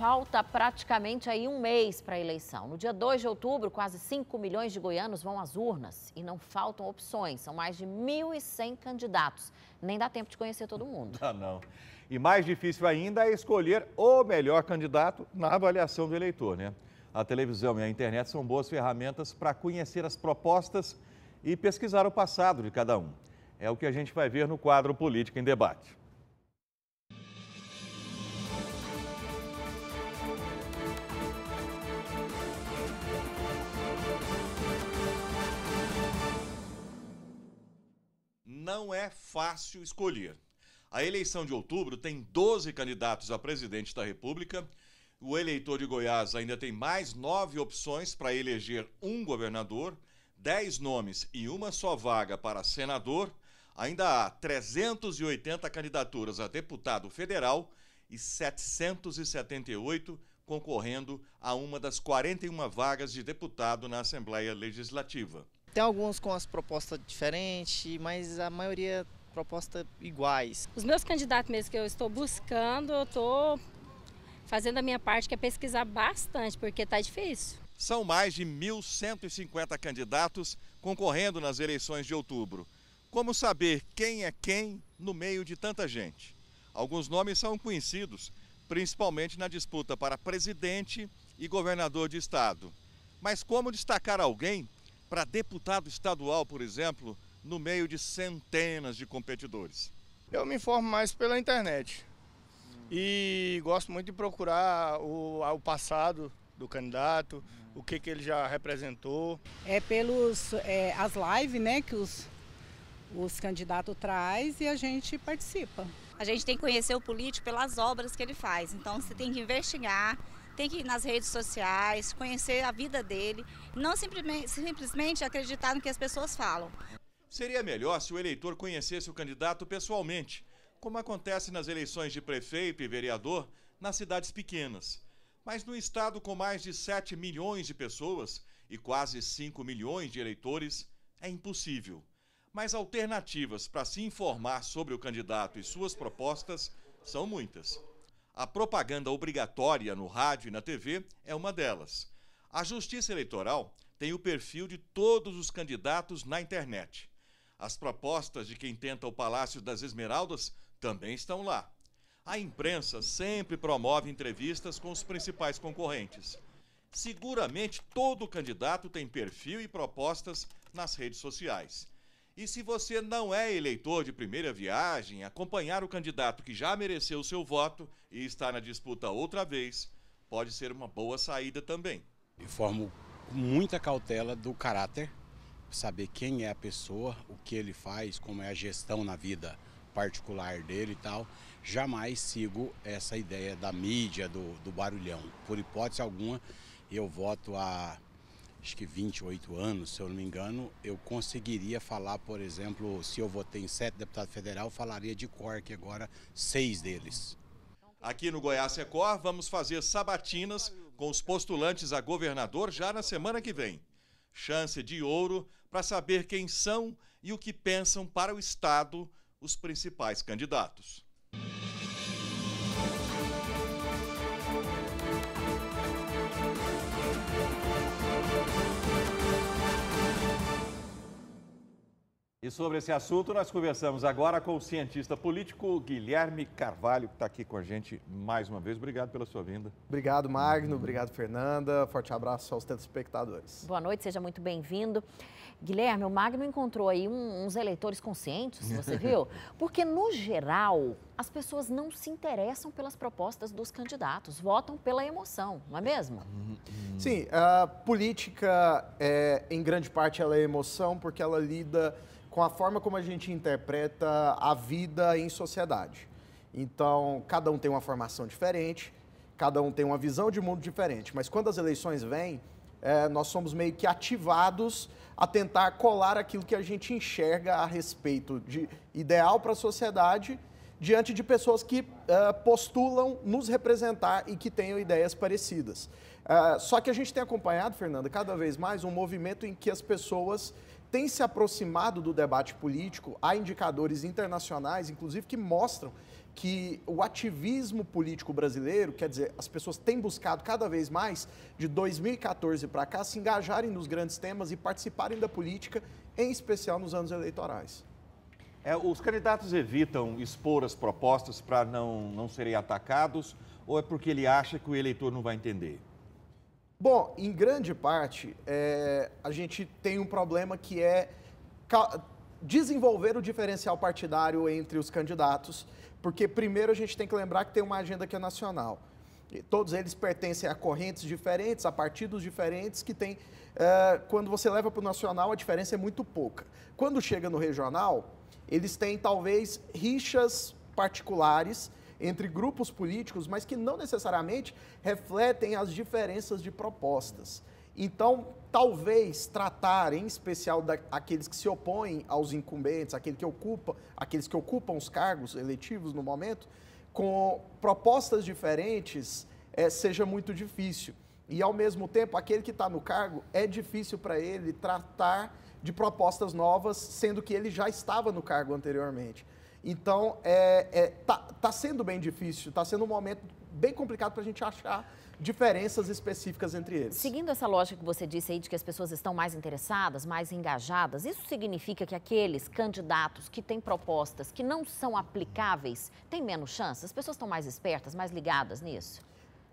Falta praticamente aí um mês para a eleição. No dia 2 de outubro, quase 5 milhões de goianos vão às urnas e não faltam opções. São mais de 1.100 candidatos. Nem dá tempo de conhecer todo mundo. Ah, não. E mais difícil ainda é escolher o melhor candidato na avaliação do eleitor, né? A televisão e a internet são boas ferramentas para conhecer as propostas e pesquisar o passado de cada um. É o que a gente vai ver no quadro Política em Debate. não é fácil escolher. A eleição de outubro tem 12 candidatos a presidente da República. O eleitor de Goiás ainda tem mais nove opções para eleger um governador, dez nomes e uma só vaga para senador. Ainda há 380 candidaturas a deputado federal e 778 concorrendo a uma das 41 vagas de deputado na Assembleia Legislativa. Tem alguns com as propostas diferentes, mas a maioria proposta iguais. Os meus candidatos mesmo que eu estou buscando, eu estou fazendo a minha parte, que é pesquisar bastante, porque está difícil. São mais de 1.150 candidatos concorrendo nas eleições de outubro. Como saber quem é quem no meio de tanta gente? Alguns nomes são conhecidos, principalmente na disputa para presidente e governador de estado. Mas como destacar alguém para deputado estadual, por exemplo, no meio de centenas de competidores? Eu me informo mais pela internet. E gosto muito de procurar o, o passado do candidato, o que, que ele já representou. É pelos é, as lives né, que os, os candidatos traz e a gente participa. A gente tem que conhecer o político pelas obras que ele faz, então você tem que investigar, tem que ir nas redes sociais, conhecer a vida dele, não simplesmente, simplesmente acreditar no que as pessoas falam. Seria melhor se o eleitor conhecesse o candidato pessoalmente, como acontece nas eleições de prefeito e vereador nas cidades pequenas. Mas no estado com mais de 7 milhões de pessoas e quase 5 milhões de eleitores, é impossível. Mas alternativas para se informar sobre o candidato e suas propostas são muitas. A propaganda obrigatória no rádio e na TV é uma delas. A Justiça Eleitoral tem o perfil de todos os candidatos na internet. As propostas de quem tenta o Palácio das Esmeraldas também estão lá. A imprensa sempre promove entrevistas com os principais concorrentes. Seguramente todo candidato tem perfil e propostas nas redes sociais. E se você não é eleitor de primeira viagem, acompanhar o candidato que já mereceu seu voto e está na disputa outra vez pode ser uma boa saída também. Informo com muita cautela do caráter, saber quem é a pessoa, o que ele faz, como é a gestão na vida particular dele e tal. Jamais sigo essa ideia da mídia, do, do barulhão. Por hipótese alguma, eu voto a acho que 28 anos, se eu não me engano, eu conseguiria falar, por exemplo, se eu votei em sete deputados federal, eu falaria de cor, que agora seis deles. Aqui no Goiás Record, vamos fazer sabatinas com os postulantes a governador já na semana que vem. Chance de ouro para saber quem são e o que pensam para o Estado os principais candidatos. E sobre esse assunto, nós conversamos agora com o cientista político Guilherme Carvalho, que está aqui com a gente mais uma vez. Obrigado pela sua vinda. Obrigado, Magno. Obrigado, Fernanda. Forte abraço aos telespectadores. Boa noite, seja muito bem-vindo. Guilherme, o Magno encontrou aí uns eleitores conscientes, você viu? Porque, no geral, as pessoas não se interessam pelas propostas dos candidatos, votam pela emoção, não é mesmo? Sim, a política, é, em grande parte, ela é emoção porque ela lida com a forma como a gente interpreta a vida em sociedade. Então, cada um tem uma formação diferente, cada um tem uma visão de mundo diferente, mas quando as eleições vêm, é, nós somos meio que ativados a tentar colar aquilo que a gente enxerga a respeito de ideal para a sociedade diante de pessoas que uh, postulam nos representar e que tenham ideias parecidas. Uh, só que a gente tem acompanhado, Fernanda, cada vez mais um movimento em que as pessoas tem se aproximado do debate político. Há indicadores internacionais, inclusive, que mostram que o ativismo político brasileiro, quer dizer, as pessoas têm buscado cada vez mais, de 2014 para cá, se engajarem nos grandes temas e participarem da política, em especial nos anos eleitorais. É, os candidatos evitam expor as propostas para não, não serem atacados ou é porque ele acha que o eleitor não vai entender? Bom, em grande parte, é, a gente tem um problema que é desenvolver o diferencial partidário entre os candidatos, porque primeiro a gente tem que lembrar que tem uma agenda que é nacional. E todos eles pertencem a correntes diferentes, a partidos diferentes, que tem. É, quando você leva para o nacional, a diferença é muito pouca. Quando chega no regional, eles têm talvez rixas particulares entre grupos políticos, mas que não necessariamente refletem as diferenças de propostas. Então, talvez tratar, em especial daqueles que se opõem aos incumbentes, aquele que ocupa, aqueles que ocupam os cargos eletivos no momento, com propostas diferentes, é, seja muito difícil. E, ao mesmo tempo, aquele que está no cargo, é difícil para ele tratar de propostas novas, sendo que ele já estava no cargo anteriormente. Então, é, é tá, tá, sendo bem difícil, está sendo um momento bem complicado para a gente achar diferenças específicas entre eles. Seguindo essa lógica que você disse aí de que as pessoas estão mais interessadas, mais engajadas, isso significa que aqueles candidatos que têm propostas que não são aplicáveis têm menos chance? As pessoas estão mais espertas, mais ligadas nisso?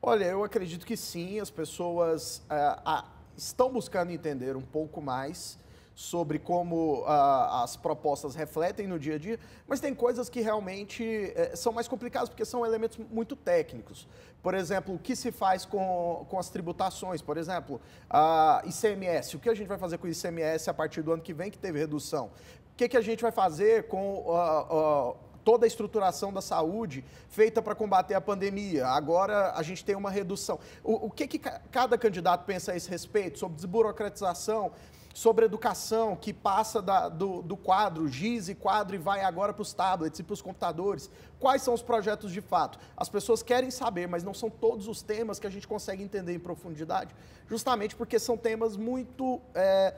Olha, eu acredito que sim, as pessoas ah, ah, estão buscando entender um pouco mais sobre como ah, as propostas refletem no dia a dia, mas tem coisas que realmente eh, são mais complicadas, porque são elementos muito técnicos. Por exemplo, o que se faz com, com as tributações? Por exemplo, a ICMS. O que a gente vai fazer com o ICMS a partir do ano que vem, que teve redução? O que, que a gente vai fazer com uh, uh, toda a estruturação da saúde feita para combater a pandemia. Agora a gente tem uma redução. O, o que, que, cada candidato pensa a esse respeito? Sobre desburocratização, sobre educação, que passa da, do, do quadro, giz e quadro, e vai agora para os tablets e para os computadores. Quais são os projetos de fato? As pessoas querem saber, mas não são todos os temas que a gente consegue entender em profundidade, justamente porque são temas muito. É,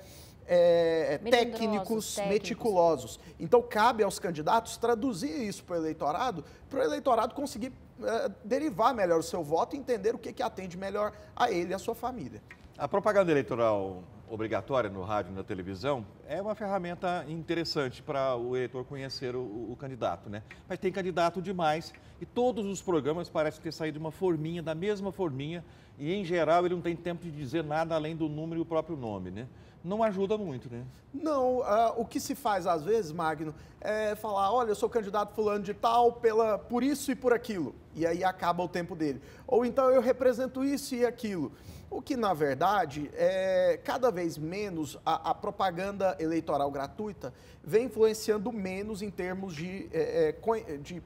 é, é técnicos, técnicos, meticulosos. Então, cabe aos candidatos traduzir isso para o eleitorado, para o eleitorado conseguir é, derivar melhor o seu voto e entender o que, que atende melhor a ele e a sua família. A propaganda eleitoral obrigatória no rádio e na televisão é uma ferramenta interessante para o eleitor conhecer o, o, candidato, né? Mas tem candidato demais e todos os programas parecem ter saído de uma forminha, da mesma forminha, e em geral ele não tem tempo de dizer nada além do número e o próprio nome, né? Não ajuda muito, né? Não, uh, o que se faz às vezes, Magno, é falar, olha, eu sou candidato fulano de tal pela, por isso e por aquilo, e aí acaba o tempo dele. Ou então eu represento isso e aquilo. O que, na verdade, é cada vez menos a, a propaganda eleitoral gratuita vem influenciando menos em termos de, é, é de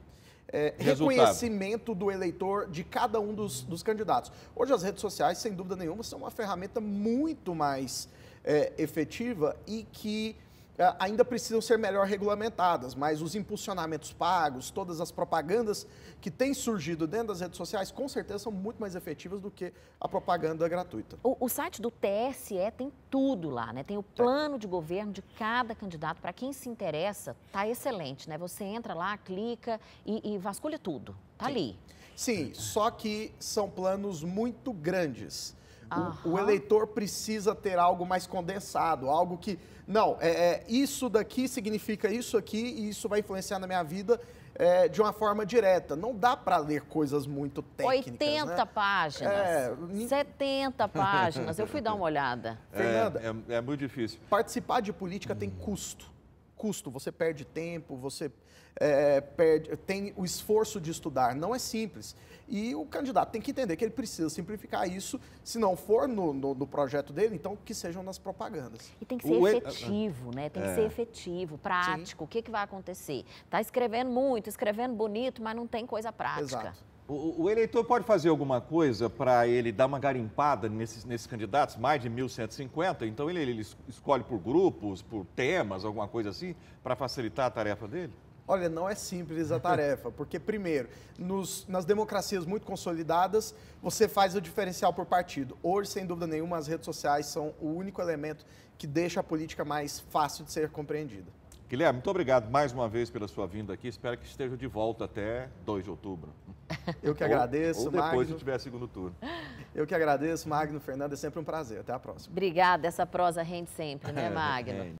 é, reconhecimento do eleitor de cada um dos, dos, candidatos. Hoje, as redes sociais, sem dúvida nenhuma, são uma ferramenta muito mais é, efetiva e que é, ainda precisam ser melhor regulamentadas, mas os impulsionamentos pagos, todas as propagandas que têm surgido dentro das redes sociais, com certeza são muito mais efetivas do que a propaganda gratuita. O, o site do TSE tem tudo lá, né? Tem o plano é. de governo de cada candidato. Para quem se interessa, tá excelente, né? Você entra lá, clica e, e vasculha tudo. Tá Sim. ali. Sim, só que são planos muito grandes. O, o, eleitor precisa ter algo mais condensado, algo que, não, é, é, isso daqui significa isso aqui e isso vai influenciar na minha vida é, de uma forma direta. Não dá para ler coisas muito técnicas. 80 né? páginas, é, 70 páginas. Eu fui dar uma olhada. É, Fernanda, é, é, muito difícil. Participar de política tem custo custo, você perde tempo, você é, perde, tem o esforço de estudar, não é simples. E o candidato tem que entender que ele precisa simplificar isso, se não for no, no, no projeto dele, então que sejam nas propagandas. E tem que ser o efetivo, e... né? Tem é. que ser efetivo, prático. Sim. O que, que vai acontecer? Está escrevendo muito, escrevendo bonito, mas não tem coisa prática. Exato. O, o, eleitor pode fazer alguma coisa para ele dar uma garimpada nesses, nesses candidatos, mais de 1.150, então ele, ele escolhe por grupos, por temas, alguma coisa assim, para facilitar a tarefa dele? Olha, não é simples a tarefa, porque, primeiro, nos, nas democracias muito consolidadas, você faz o diferencial por partido. Hoje, sem dúvida nenhuma, as redes sociais são o único elemento que deixa a política mais fácil de ser compreendida. Guilherme, muito obrigado mais uma vez pela sua vinda aqui. Espero que esteja de volta até 2 de outubro. Eu que ou, agradeço, Ou depois Magno. se tiver segundo turno. Eu que agradeço, Magno Fernando. É sempre um prazer. Até a próxima. Obrigada. Essa prosa rende sempre, né, é, Magno? É,